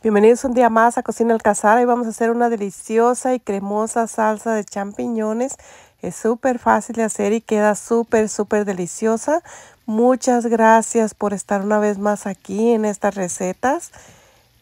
Bienvenidos un día más a Cocina Alcazar, y vamos a hacer una deliciosa y cremosa salsa de champiñones. Es súper fácil de hacer y queda súper, súper deliciosa. Muchas gracias por estar una vez más aquí en estas recetas.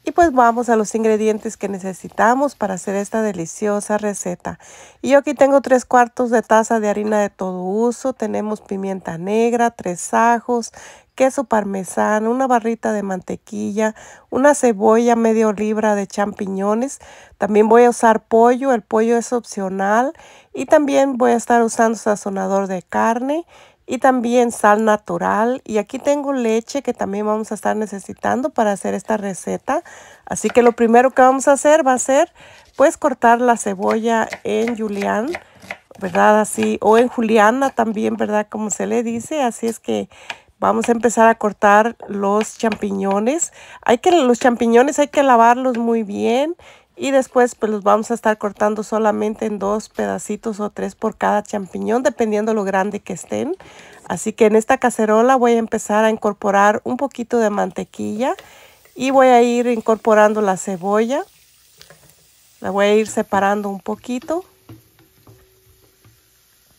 Y pues vamos a los ingredientes que necesitamos para hacer esta deliciosa receta. Y yo aquí tengo tres cuartos de taza de harina de todo uso. Tenemos pimienta negra, tres ajos, queso parmesano, una barrita de mantequilla, una cebolla, medio libra de champiñones. También voy a usar pollo, el pollo es opcional. Y también voy a estar usando sazonador de carne y también sal natural. Y aquí tengo leche que también vamos a estar necesitando para hacer esta receta. Así que lo primero que vamos a hacer va a ser pues cortar la cebolla en julián, ¿verdad? Así, o en juliana también, ¿verdad? Como se le dice. Así es que vamos a empezar a cortar los champiñones. Hay que, los champiñones hay que lavarlos muy bien y después pues los vamos a estar cortando solamente en dos pedacitos o tres por cada champiñón dependiendo lo grande que estén así que en esta cacerola voy a empezar a incorporar un poquito de mantequilla y voy a ir incorporando la cebolla la voy a ir separando un poquito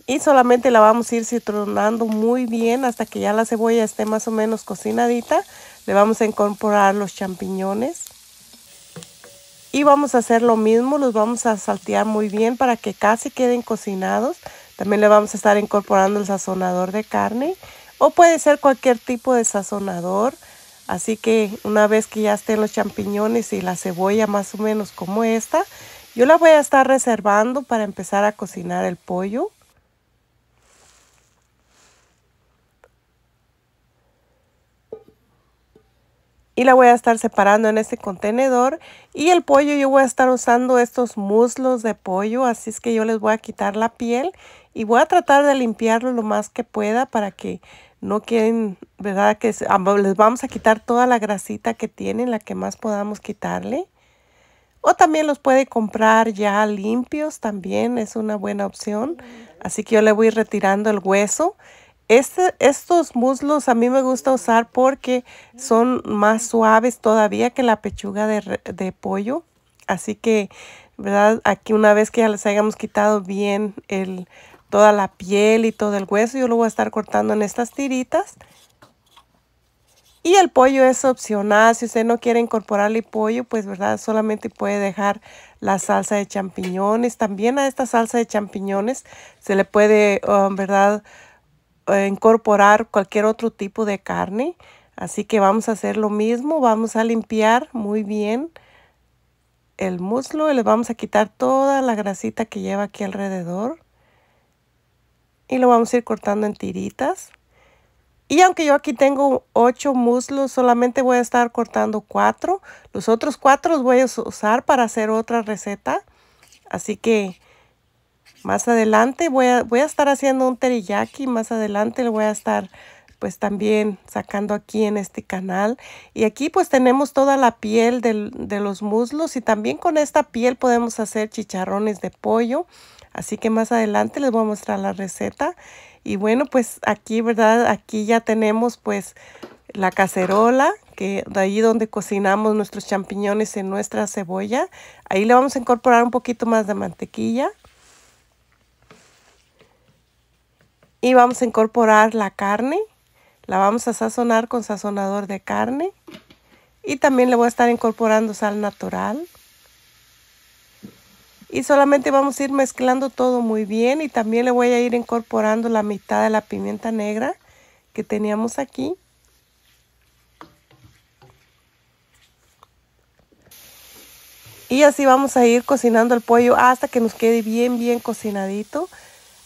y solamente la vamos a ir citronando muy bien hasta que ya la cebolla esté más o menos cocinadita le vamos a incorporar los champiñones y vamos a hacer lo mismo, los vamos a saltear muy bien para que casi queden cocinados. También le vamos a estar incorporando el sazonador de carne o puede ser cualquier tipo de sazonador. Así que una vez que ya estén los champiñones y la cebolla más o menos como esta, yo la voy a estar reservando para empezar a cocinar el pollo. y la voy a estar separando en este contenedor y el pollo yo voy a estar usando estos muslos de pollo así es que yo les voy a quitar la piel y voy a tratar de limpiarlo lo más que pueda para que no queden verdad que ah, les vamos a quitar toda la grasita que tienen la que más podamos quitarle o también los puede comprar ya limpios también es una buena opción así que yo le voy retirando el hueso este, estos muslos a mí me gusta usar porque son más suaves todavía que la pechuga de, pollo. Así que, ¿verdad? Aquí una vez que ya les hayamos quitado bien el, toda la piel y todo el hueso, yo lo voy a estar cortando en estas tiritas. Y el pollo es opcional, si usted no quiere incorporarle pollo, pues verdad, solamente puede dejar la salsa de champiñones. También a esta salsa de champiñones se le puede, um, verdad, eh, incorporar cualquier otro tipo de carne. Así que vamos a hacer lo mismo. Vamos a limpiar muy bien el muslo y le vamos a quitar toda la grasita que lleva aquí alrededor. Y lo vamos a ir cortando en tiritas. Y aunque yo aquí tengo 8 muslos, solamente voy a estar cortando 4. Los otros cuatro los voy a usar para hacer otra receta. Así que más adelante voy a, voy a estar haciendo un teriyaki, más adelante lo voy a estar pues también sacando aquí en este canal. Y aquí pues tenemos toda la piel de los muslos y también con esta piel podemos hacer chicharrones de pollo. Así que más adelante les voy a mostrar la receta. Y bueno pues aquí verdad, aquí ya tenemos pues la cacerola que de ahí donde cocinamos nuestros champiñones en nuestra cebolla. Ahí le vamos a incorporar un poquito más de mantequilla. Y vamos a incorporar la carne. La vamos a sazonar con sazonador de carne. Y también le voy a estar incorporando sal natural. Y solamente vamos a ir mezclando todo muy bien. Y también le voy a ir incorporando la mitad de la pimienta negra que teníamos aquí. Y así vamos a ir cocinando el pollo hasta que nos quede bien, bien cocinadito.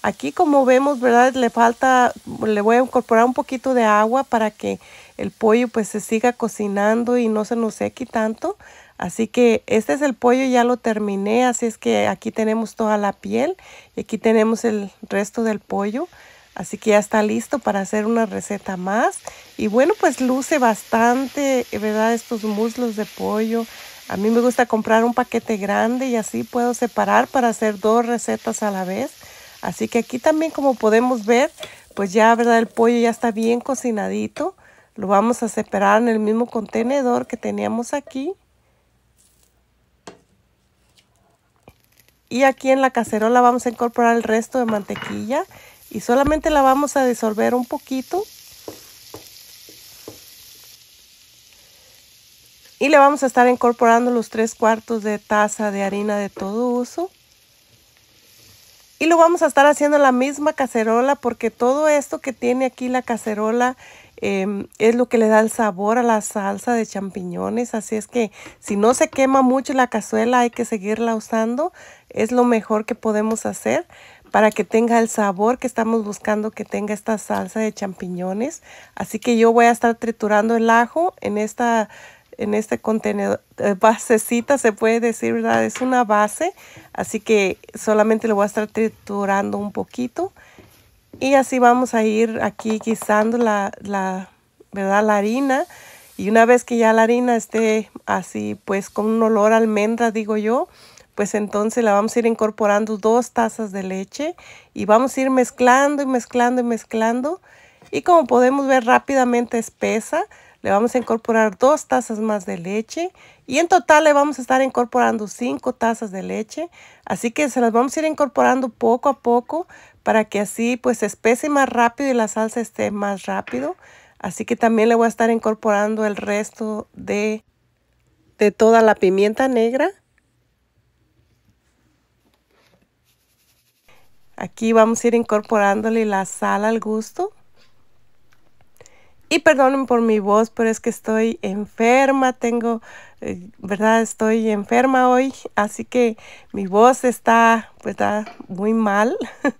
Aquí como vemos, ¿verdad? Le falta, le voy a incorporar un poquito de agua para que el pollo pues se siga cocinando y no se nos seque tanto. Así que este es el pollo, ya lo terminé, así es que aquí tenemos toda la piel y aquí tenemos el resto del pollo. Así que ya está listo para hacer una receta más. Y bueno, pues luce bastante, ¿verdad? Estos muslos de pollo. A mí me gusta comprar un paquete grande y así puedo separar para hacer dos recetas a la vez. Así que aquí también como podemos ver, pues ya, ¿verdad? El pollo ya está bien cocinadito. Lo vamos a separar en el mismo contenedor que teníamos aquí. Y aquí en la cacerola vamos a incorporar el resto de mantequilla y solamente la vamos a disolver un poquito. Y le vamos a estar incorporando los tres cuartos de taza de harina de todo uso. Y lo vamos a estar haciendo en la misma cacerola porque todo esto que tiene aquí la cacerola em, es lo que le da el sabor a la salsa de champiñones. Así es que si no se quema mucho la cazuela hay que seguirla usando. Es lo mejor que podemos hacer para que tenga el sabor que estamos buscando que tenga esta salsa de champiñones. Así que yo voy a estar triturando el ajo en esta en este contenedor, eh, basecita se puede decir, ¿verdad? Es una base, así que solamente lo voy a estar triturando un poquito. Y así vamos a ir aquí guisando la, la, ¿verdad? la harina. Y una vez que ya la harina esté así, pues con un olor a almendra, digo yo, pues entonces la vamos a ir incorporando dos tazas de leche y vamos a ir mezclando y mezclando y mezclando. Y como podemos ver rápidamente espesa, le vamos a incorporar dos tazas más de leche y en total le vamos a estar incorporando cinco tazas de leche. Así que se las vamos a ir incorporando poco a poco para que así pues espese más rápido y la salsa esté más rápido. Así que también le voy a estar incorporando el resto de, de toda la pimienta negra. Aquí vamos a ir incorporándole la sal al gusto. Y perdonen por mi voz, pero es que estoy enferma, tengo, eh, ¿verdad? Estoy enferma hoy, así que mi voz está, está pues, Muy mal.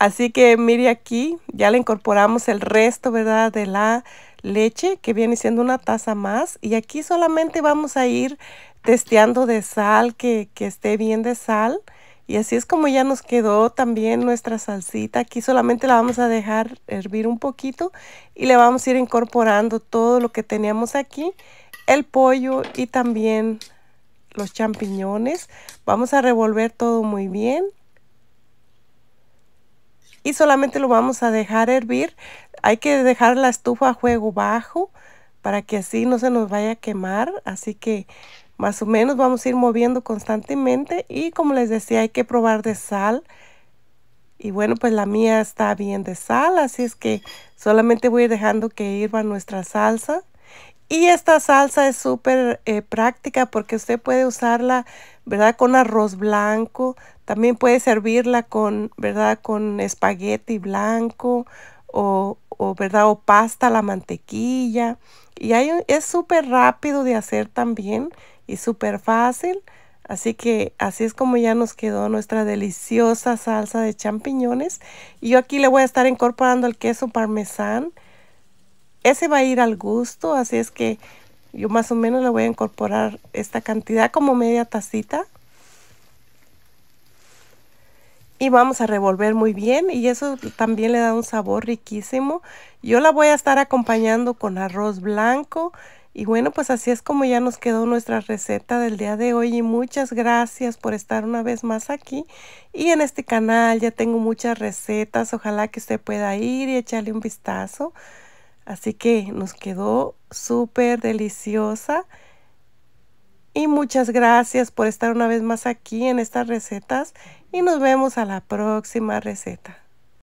Así que mire aquí, ya le incorporamos el resto, ¿verdad? De la leche, que viene siendo una taza más. Y aquí solamente vamos a ir testeando de sal, que, que esté bien de sal. Y así es como ya nos quedó también nuestra salsita. Aquí solamente la vamos a dejar hervir un poquito y le vamos a ir incorporando todo lo que teníamos aquí. El pollo y también los champiñones. Vamos a revolver todo muy bien. Y solamente lo vamos a dejar hervir. Hay que dejar la estufa a juego bajo para que así no se nos vaya a quemar. Así que más o menos vamos a ir moviendo constantemente y como les decía hay que probar de sal. Y bueno, pues la mía está bien de sal, así es que solamente voy dejando que hirva nuestra salsa. Y esta salsa es súper eh, práctica porque usted puede usarla, ¿verdad? Con arroz blanco, también puede servirla con, ¿verdad? Con espagueti blanco o, o ¿verdad? O pasta, la mantequilla. Y hay, es súper rápido de hacer también y súper fácil. Así que así es como ya nos quedó nuestra deliciosa salsa de champiñones. Y yo aquí le voy a estar incorporando el queso parmesán. Ese va a ir al gusto, así es que yo más o menos le voy a incorporar esta cantidad, como media tacita. Y vamos a revolver muy bien y eso también le da un sabor riquísimo. Yo la voy a estar acompañando con arroz blanco y bueno, pues así es como ya nos quedó nuestra receta del día de hoy y muchas gracias por estar una vez más aquí y en este canal. Ya tengo muchas recetas, ojalá que usted pueda ir y echarle un vistazo. Así que nos quedó súper deliciosa. Y muchas gracias por estar una vez más aquí en estas recetas y nos vemos a la próxima receta.